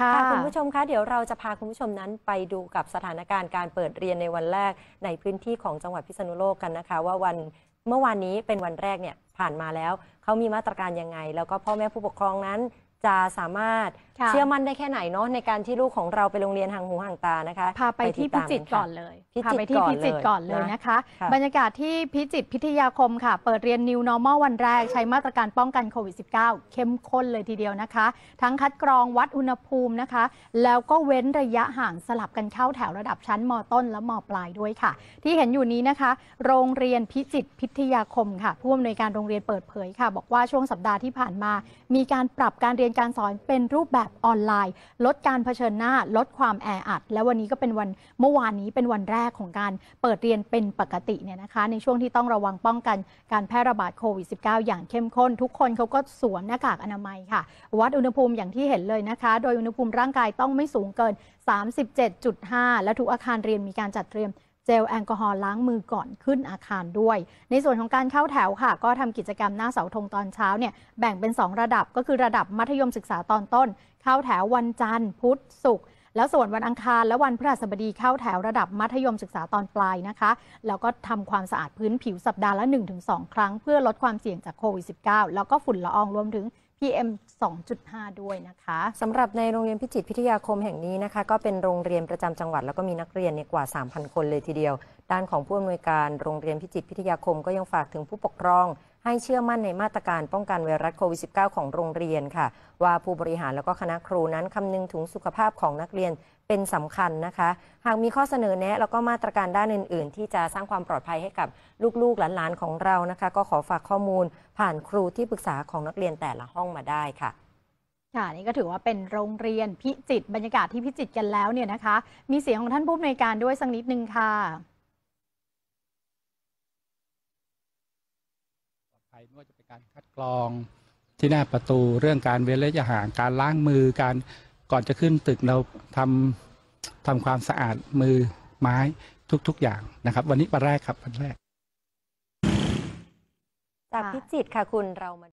ค่ะคุณผู้ชมคะเดี๋ยวเราจะพาคุณผู้ชมนั้นไปดูกับสถานการณ์การเปิดเรียนในวันแรกในพื้นที่ของจังหวัดพิษณุโลกกันนะคะว่าวันเมื่อวานนี้เป็นวันแรกเนี่ยผ่านมาแล้ว เขามีมาตรการยังไง แล้วก็พ่อแม่ผู้ปกครองนั้นจะสามารถเชื่อมั่นได้แค่ไหนเนาะในการที่ลูกของเราไปโรงเรียนห่างหูห่างตานะคะพาไปที่พิจิตรก่อนเลย พาไปที่พิจิตรก่อนเลยนะคะ บรรยากาศที่พิจิตรพิทยาคมค่ะ เปิดเรียน New Normal วันแรกใช้มาตรการป้องกันโควิด -19 เข้มข้นเลยทีเดียวนะคะ ทั้งคัดกรองวัดอุณหภูมินะคะ แล้วก็เว้นระยะห่างสลับกันเข้าแถวระดับชั้นมต้นและมปลายด้วยค่ะ ที่เห็นอยู่นี้นะคะ โรงเรียนพิจิตรพิทยาคมค่ะผู้อำนวยการโรงเรียนเปิดเผยค่ะ บอกว่าช่วงสัปดาห์ที่ผ่านมา มีการปรับการเรียนยนการสอนเป็นรูปแบบออนไลน์ ลดการเผชิญหน้าลดความแออัดและวันนี้ก็เป็นวันเมื่อวานนี้เป็นวันแรกของการเปิดเรียนเป็นปกติเนี่ยนะคะในช่วงที่ต้องระวังป้องกันการแพร่ระบาดโควิด -19 อย่างเข้มข้น ทุกคนเขาก็สวมหน้ากากอนามัยค่ะ วัดอุณหภูมิอย่างที่เห็นเลยนะคะ โดยอุณหภูมิร่างกายต้องไม่สูงเกิน 37.5 และทุกอาคารเรียนมีการจัดเตรียมเจลแอลกอฮอล์ล้างมือก่อนขึ้นอาคารด้วย ในส่วนของการเข้าแถวค่ะก็ทำกิจกรรมหน้าเสาธงตอนเช้าเนี่ยแบ่งเป็น 2 ระดับก็คือระดับมัธยมศึกษาตอนต้น เข้าแถววันจันทร์พุธศุกร์แล้วส่วนวันอังคารและวันพฤหัสบดีเข้าแถวระดับมัธยมศึกษาตอนปลายนะคะแล้วก็ทำความสะอาดพื้นผิวสัปดาห์ละ1-2ครั้งเพื่อลดความเสี่ยงจากโควิด -19 แล้วก็ฝุ่นละอองรวมถึง PM 2.5 ด้วยนะคะสำหรับในโรงเรียนพิจิตรพิทยาคมแห่งนี้นะคะ ก็เป็นโรงเรียนประจำจังหวัด แล้วก็มีนักเรียนในกว่า 3,000 คนเลยทีเดียว ด้านของผู้อำนวยการโรงเรียนพิจิตรพิทยาคมก็ยังฝากถึงผู้ปกครองให้เชื่อมั่นในมาตรการป้องกันไวรัสโควิด -19 ของโรงเรียนค่ะ ว่าผู้บริหารแล้วก็คณะครูนั้นคำนึงถึงสุขภาพของนักเรียนเป็นสำคัญนะคะ หากมีข้อเสนอแนะแล้วก็มาตรการด้านอื่น ๆ ที่จะสร้างความปลอดภัยให้กับลูก ๆ หลาน ๆ ของเรานะคะ ก็ขอฝากข้อมูล ผ่านครูที่ปรึกษาของนักเรียนแต่ละห้องมาได้ค่ะค่ะนี่ก็ถือว่าเป็นโรงเรียนพิจิต บรรยากาศที่พิจิตกันแล้วเนี่ยนะคะ มีเสียงของท่านผู้อำนวยการด้วยสักนิดนึงค่ะยไม่ว่าจะเป็นการคัดกรองที่หน้าประตูเรื่องการเว้นระยะห่างการล้างมือการก่อนจะขึ้นตึกเราทำทำความสะอาดมือไม้ทุก ๆ อย่างนะครับ วันนี้วันแรกครับวันแรกจากพิจิตค่ะคุณเรามา